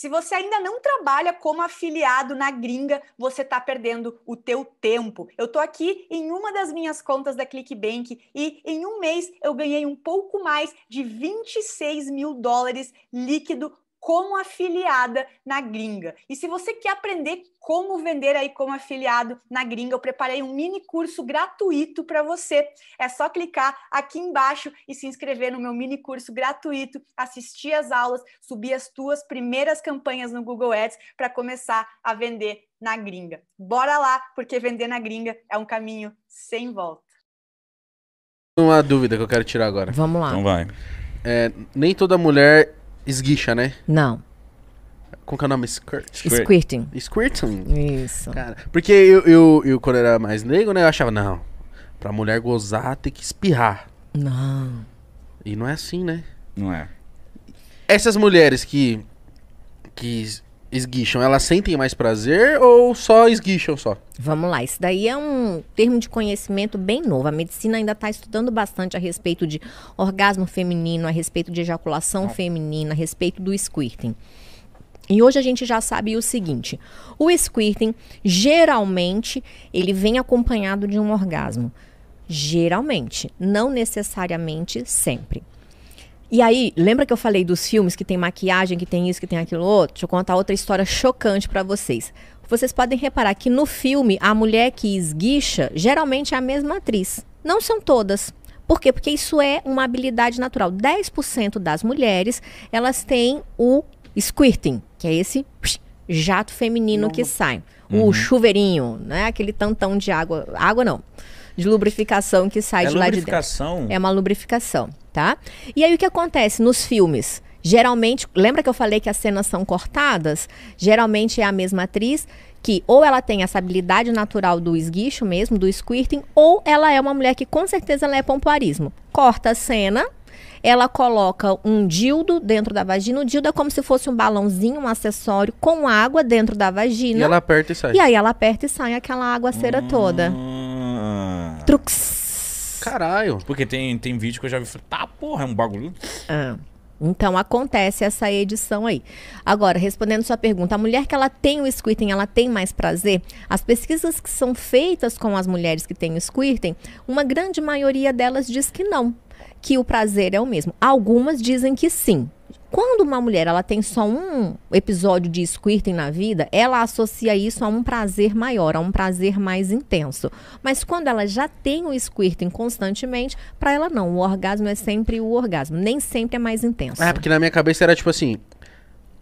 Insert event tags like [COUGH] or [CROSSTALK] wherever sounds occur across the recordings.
Se você ainda não trabalha como afiliado na gringa, você está perdendo o teu tempo. Eu estou aqui em uma das minhas contas da ClickBank e em um mês eu ganhei um pouco mais de 26 mil dólares líquido como afiliada na gringa. E se você quer aprender como vender aí como afiliado na gringa, eu preparei um mini curso gratuito para você. É só clicar aqui embaixo e se inscrever no meu mini curso gratuito, assistir as aulas, subir as tuas primeiras campanhas no Google Ads para começar a vender na gringa. Bora lá, porque vender na gringa é um caminho sem volta. Uma dúvida que eu quero tirar agora. Vamos lá. Então vai. É, nem toda mulher Esguicha, né? Não. Como que é o nome? Squirt. Squirting. Squirting? Isso. Cara, porque eu, eu, eu, quando era mais negro, né, eu achava, não, pra mulher gozar tem que espirrar. Não. E não é assim, né? Não é. Essas mulheres que, que esguicham, elas sentem mais prazer ou só esguicham só? Vamos lá, isso daí é um termo de conhecimento bem novo. A medicina ainda está estudando bastante a respeito de orgasmo feminino, a respeito de ejaculação ah. feminina, a respeito do squirting. E hoje a gente já sabe o seguinte: o squirting geralmente ele vem acompanhado de um orgasmo. Geralmente, não necessariamente sempre. E aí, lembra que eu falei dos filmes que tem maquiagem, que tem isso, que tem aquilo outro? Deixa eu contar outra história chocante para vocês. Vocês podem reparar que no filme, a mulher que esguicha geralmente é a mesma atriz. Não são todas. Por quê? Porque isso é uma habilidade natural. 10% das mulheres, elas têm o squirting, que é esse jato feminino que sai. O uhum. chuveirinho, né? Aquele tantão de água. Água não, de lubrificação que sai é de lá de dentro. É uma lubrificação, tá? E aí o que acontece nos filmes? Geralmente, lembra que eu falei que as cenas são cortadas? Geralmente é a mesma atriz que ou ela tem essa habilidade natural do esguicho mesmo, do squirting, ou ela é uma mulher que com certeza ela é pompoarismo. Corta a cena, ela coloca um dildo dentro da vagina. O dildo é como se fosse um balãozinho, um acessório com água dentro da vagina. E ela aperta e sai. E aí ela aperta e sai aquela aguaceira hum... toda. 4. Caralho. Porque tem, tem vídeo que eu já vi. Tá, porra, é um bagulho. Ah. Então acontece essa edição aí. Agora, respondendo sua pergunta, a mulher que ela tem o squirting, ela tem mais prazer? As pesquisas que são feitas com as mulheres que têm o squirting, uma grande maioria delas diz que não, que o prazer é o mesmo. Algumas dizem que sim, quando uma mulher ela tem só um episódio de squirting na vida, ela associa isso a um prazer maior, a um prazer mais intenso. Mas quando ela já tem o squirting constantemente, para ela não, o orgasmo é sempre o orgasmo, nem sempre é mais intenso. É porque na minha cabeça era tipo assim,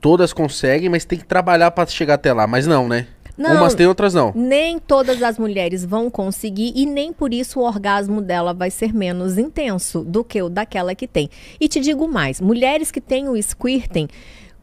todas conseguem, mas tem que trabalhar para chegar até lá, mas não, né? Não, Umas tem, outras não. Nem todas as mulheres vão conseguir e nem por isso o orgasmo dela vai ser menos intenso do que o daquela que tem. E te digo mais, mulheres que têm o squirting,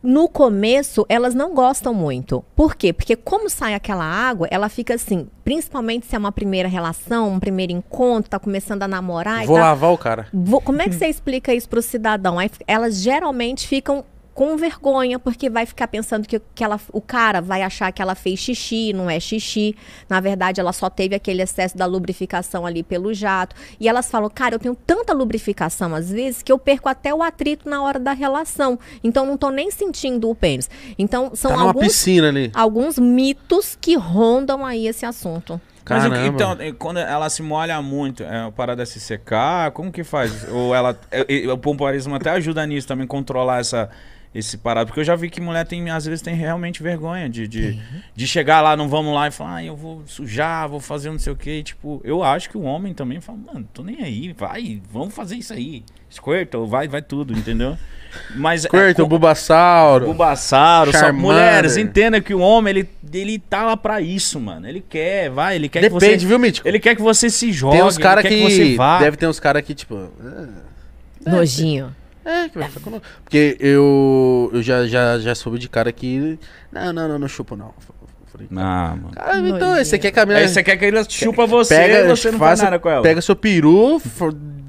no começo, elas não gostam muito. Por quê? Porque como sai aquela água, ela fica assim, principalmente se é uma primeira relação, um primeiro encontro, tá começando a namorar Vou e tá lavar o cara. Vou, como é que você explica isso pro cidadão? Aí, elas geralmente ficam com vergonha, porque vai ficar pensando que, que ela, o cara vai achar que ela fez xixi, não é xixi. Na verdade, ela só teve aquele excesso da lubrificação ali pelo jato. E elas falam, cara, eu tenho tanta lubrificação às vezes que eu perco até o atrito na hora da relação. Então, não tô nem sentindo o pênis. Então, são tá alguns, alguns mitos que rondam aí esse assunto. Mas então, quando ela se molha muito, é, de se secar, como que faz? Ou ela. o pompoarismo até ajuda nisso também, controlar essa esse parado. Porque eu já vi que mulher tem, às vezes tem realmente vergonha de, de, uhum. de chegar lá, não vamos lá e falar, ah, eu vou sujar, vou fazer não sei o quê. E, tipo, eu acho que o homem também fala, mano, tô nem aí, vai, vamos fazer isso aí. Squirtle, vai, vai tudo, entendeu? Mas Squirtle, é, Bulbasauro. Bulbasauro, mulheres, entenda que o homem, ele, ele tá lá pra isso, mano. Ele quer, vai, ele quer Depende, que você. Depende, viu, Mítico? Ele quer que você se jogue. Tem uns caras que, que, Deve ter uns caras que, tipo. Ah, Nojinho. É, que vai ficar conosco. Porque eu, eu já, já, já soube de cara que. Não, não, não, não chupo, não. não ah, mano. Cara, então, você quer que a mina. Aí você quer que ele chupa você pega, você não faz nada com ela. Pega seu peru,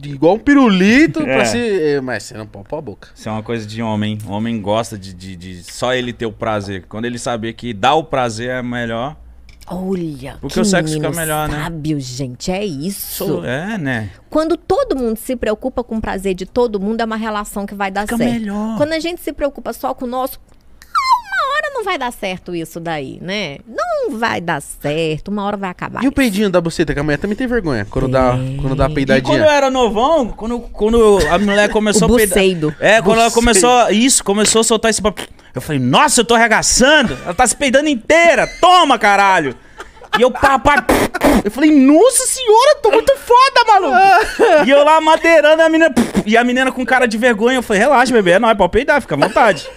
igual um pirulito, é. pra se. É, mas você não põe a boca. Isso é uma coisa de homem. O homem gosta de, de, de só ele ter o prazer. Quando ele saber que dá o prazer é melhor. Olha, Porque que o sexo fica melhor, né? sábio, né? gente, é isso. é, né? Quando todo mundo se preocupa com o prazer de todo mundo, é uma relação que vai dar fica certo. melhor. Quando a gente se preocupa só com o nosso, uma hora não vai dar certo isso daí, né? Não vai dar certo, uma hora vai acabar. E isso. o peidinho da buceta, que a mulher também tem vergonha quando, é. dá, quando dá a peidadinha. E quando eu era novão, quando, quando a mulher [LAUGHS] começou o a peidar... É, quando buceido. ela começou... Isso, começou a soltar esse papo... Eu falei, nossa, eu tô arregaçando. Ela tá se peidando inteira. Toma, caralho. E eu papai. Eu falei, nossa senhora, tô muito foda, maluco. e eu lá madeirando a menina. E a menina com cara de vergonha. Eu falei, relaxa, bebê, é nóis, pode peidar, fica à vontade.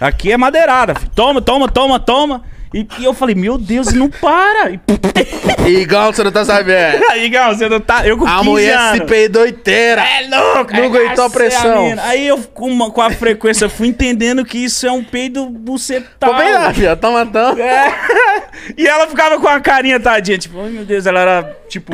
Aqui é madeirada. Toma, toma, toma, toma. E, e eu falei, meu Deus, não para. [LAUGHS] igual você não tá sabendo. [LAUGHS] igual você não tá. Eu com A mulher anos. se peidou inteira. É louco, Não aguentou a pressão. A Aí eu, com, uma, com a frequência, fui entendendo que isso é um peido bucetal. Tô bem lá, filha, tá matando. É. [LAUGHS] E ela ficava com a carinha tadinha, tipo, meu Deus, ela era, tipo,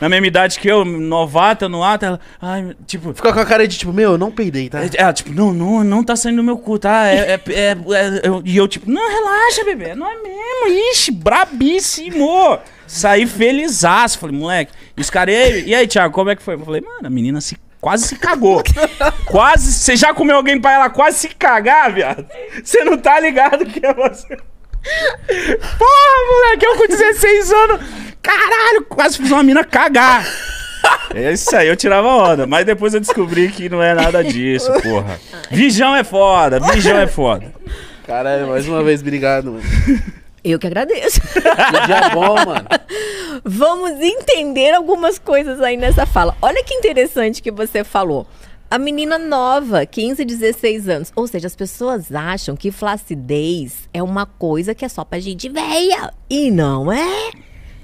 na mesma idade que eu, novata no ato. Ela, ai, tipo. Fica com a cara de, tipo, meu, eu não peidei, tá? É, ela, tipo, não, não, não tá saindo do meu cu, tá? É, é, é, é eu, e eu, tipo, não, relaxa, bebê, não é mesmo, ixi, brabíssimo. Saí felizaço. Falei, moleque. E os caras, e aí, Thiago, como é que foi? Eu falei, mano, a menina se quase se cagou. quase. Você já comeu alguém pra ela quase se cagar, viado? Você não tá ligado que é você. Porra, moleque, eu com 16 anos. Caralho, quase fiz uma mina cagar. É isso aí, eu tirava onda. Mas depois eu descobri que não é nada disso, porra. Vijão é foda, Vijão é foda. Caralho, mais uma vez, obrigado, mano. [LAUGHS] Eu que agradeço. Que dia bom, mano. [LAUGHS] Vamos entender algumas coisas aí nessa fala. Olha que interessante que você falou. A menina nova, 15, 16 anos. Ou seja, as pessoas acham que flacidez é uma coisa que é só pra gente velha. E não é.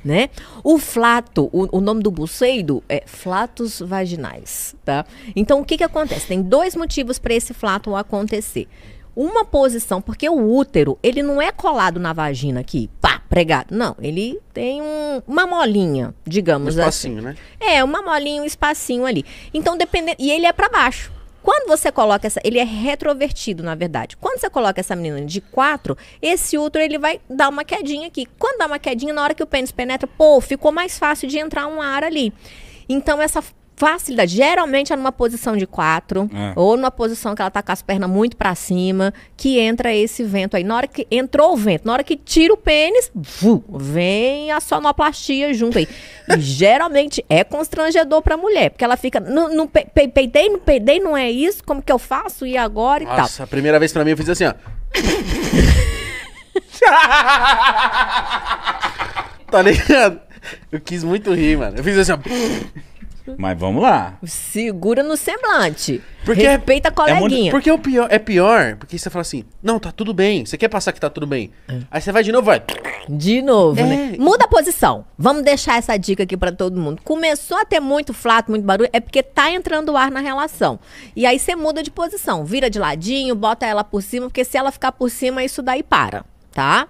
Né? O flato, o, o nome do buceido é flatos vaginais, tá? Então o que que acontece? Tem dois motivos para esse flato acontecer uma posição, porque o útero, ele não é colado na vagina aqui, pá, pregado. Não, ele tem um, uma molinha, digamos um assim. espacinho, né? É, uma molinha, um espacinho ali. Então, dependendo. E ele é para baixo. Quando você coloca essa. Ele é retrovertido, na verdade. Quando você coloca essa menina de quatro, esse útero ele vai dar uma quedinha aqui. Quando dá uma quedinha, na hora que o pênis penetra, pô, ficou mais fácil de entrar um ar ali. Então, essa facilidade. Geralmente é numa posição de quatro, é. ou numa posição que ela tá com as pernas muito para cima, que entra esse vento aí. Na hora que entrou o vento, na hora que tira o pênis, vu, vem a sonoplastia junto aí. e [LAUGHS] geralmente é constrangedor pra mulher, porque ela fica, não, não pe, peidei, não peidei, não é isso, como que eu faço? E agora e Nossa, tal. Nossa, a primeira vez pra mim eu fiz assim, ó. [LAUGHS] tá ligado? Eu quis muito rir, mano. Eu fiz assim, ó. Mas vamos lá. Segura no semblante. Porque é- Respeita a é coleguinha. É porque é o pior, é pior, porque você fala assim, não, tá tudo bem. Você quer passar que tá tudo bem. É. Aí você vai de novo, vai. De novo, é. né? Muda a posição. Vamos deixar essa dica aqui para todo mundo. Começou a ter muito flato, muito barulho, é porque tá entrando ar na relação. E aí você muda de posição. Vira de ladinho, bota ela por cima, porque se ela ficar por cima, isso daí para, tá?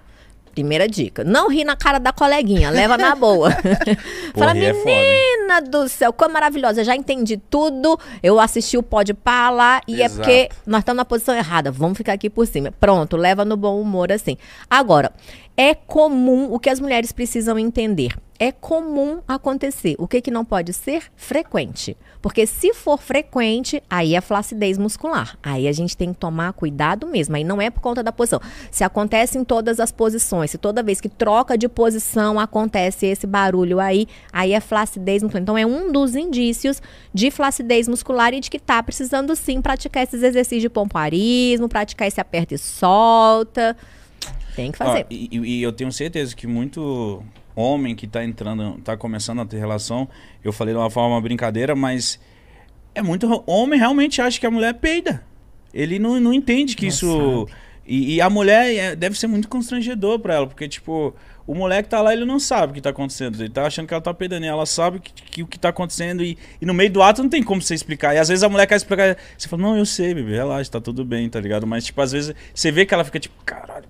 Primeira dica. Não ri na cara da coleguinha, leva na boa. [LAUGHS] [LAUGHS] Fala, é menina do céu, como é maravilhosa, já entendi tudo. Eu assisti o Pode Pá lá e Exato. é porque nós estamos na posição errada. Vamos ficar aqui por cima. Pronto, leva no bom humor assim. Agora, é comum o que as mulheres precisam entender é comum acontecer. O que, que não pode ser? Frequente. Porque se for frequente, aí é flacidez muscular. Aí a gente tem que tomar cuidado mesmo. Aí não é por conta da posição. Se acontece em todas as posições, se toda vez que troca de posição acontece esse barulho aí, aí é flacidez muscular. Então é um dos indícios de flacidez muscular e de que está precisando sim praticar esses exercícios de pomparismo, praticar esse aperta e solta. Tem que fazer. Ó, e, e eu tenho certeza que muito homem que está entrando, está começando a ter relação, eu falei de uma forma brincadeira, mas é muito homem realmente acha que a mulher é peida. Ele não, não entende que não isso e, e, a mulher é, deve ser muito constrangedor para ela, porque tipo, o moleque tá lá, ele não sabe o que tá acontecendo. Ele tá achando que ela tá peidando, ela sabe que, que, o que tá acontecendo e, e no meio do ato não tem como você explicar. E às vezes a mulher quer explicar, você fala: "Não, eu sei, bebê, relaxa, tá tudo bem", tá ligado? Mas tipo, às vezes você vê que ela fica tipo, caralho,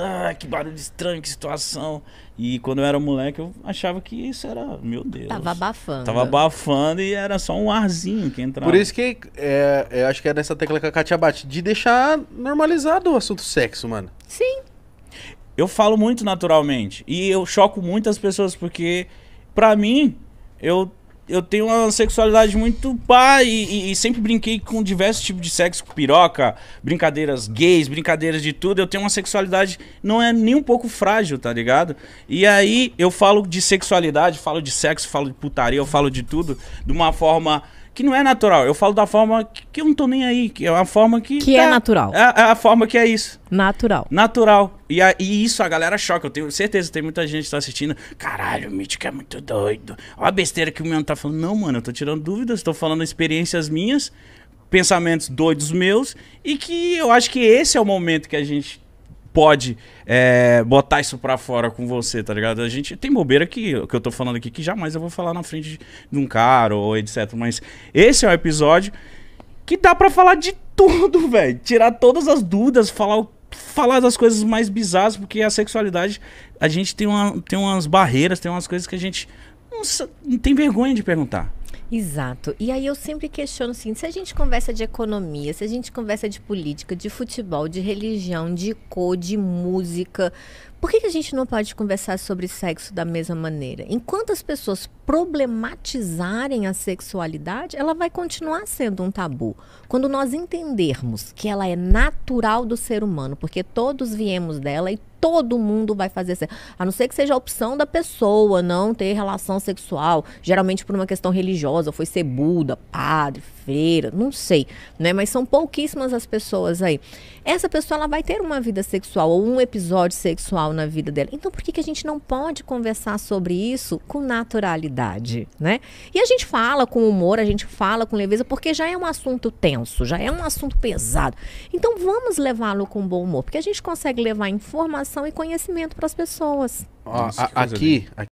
ah, que barulho estranho, que situação. E quando eu era moleque, eu achava que isso era, meu Deus. Tava abafando. Tava abafando e era só um arzinho que entrava. Por isso que é, eu é, acho que é dessa tecla que a Katia bate, de deixar normalizado o assunto sexo, mano. Sim. Eu falo muito naturalmente. E eu choco muitas pessoas porque, pra mim, eu eu tenho uma sexualidade muito pá e, e, e, sempre brinquei com diversos tipos de sexo, com piroca, brincadeiras gays, brincadeiras de tudo. Eu tenho uma sexualidade não é nem um pouco frágil, tá ligado? E aí eu falo de sexualidade, falo de sexo, falo de putaria, eu falo de tudo de uma forma que não é natural. Eu falo da forma que, que eu não tô nem aí, que é uma forma que. Que é tá, é natural. É, é, a forma que é isso. Natural. Natural. E, a, e isso a galera choca. Eu tenho certeza tem muita gente que tá assistindo. Caralho, o Mítico é muito doido. Olha a besteira que o meu tá falando. Não, mano, eu tô tirando dúvidas, tô falando experiências minhas, pensamentos doidos meus, e que eu acho que esse é o momento que a gente pode é, botar isso pra fora com você, tá ligado? A gente tem bobeira que, que eu tô falando aqui que jamais eu vou falar na frente de, de um cara ou etc. Mas esse é um episódio que dá para falar de [LAUGHS] tudo, velho. Tirar todas as dúvidas, falar falar das coisas mais bizarras, porque a sexualidade, a gente tem, uma, tem umas barreiras, tem umas coisas que a gente não, não tem vergonha de perguntar. Exato. E aí eu sempre questiono o seguinte: se a gente conversa de economia, se a gente conversa de política, de futebol, de religião, de cor, de música, por que, que a gente não pode conversar sobre sexo da mesma maneira? Enquanto as pessoas problematizarem a sexualidade, ela vai continuar sendo um tabu. Quando nós entendermos que ela é natural do ser humano, porque todos viemos dela e todo mundo vai fazer sexo. A não ser que seja a opção da pessoa não ter relação sexual, geralmente por uma questão religiosa, foi ser Buda, padre, freira, não sei, né? Mas são pouquíssimas as pessoas aí. Essa pessoa ela vai ter uma vida sexual ou um episódio sexual na vida dela. Então por que, que a gente não pode conversar sobre isso com naturalidade, né? E a gente fala com humor, a gente fala com leveza, porque já é um assunto tenso, já é um assunto pesado. Então vamos levá-lo com bom humor, porque a gente consegue levar informações informação e conhecimento para as pessoas. a, aqui, aqui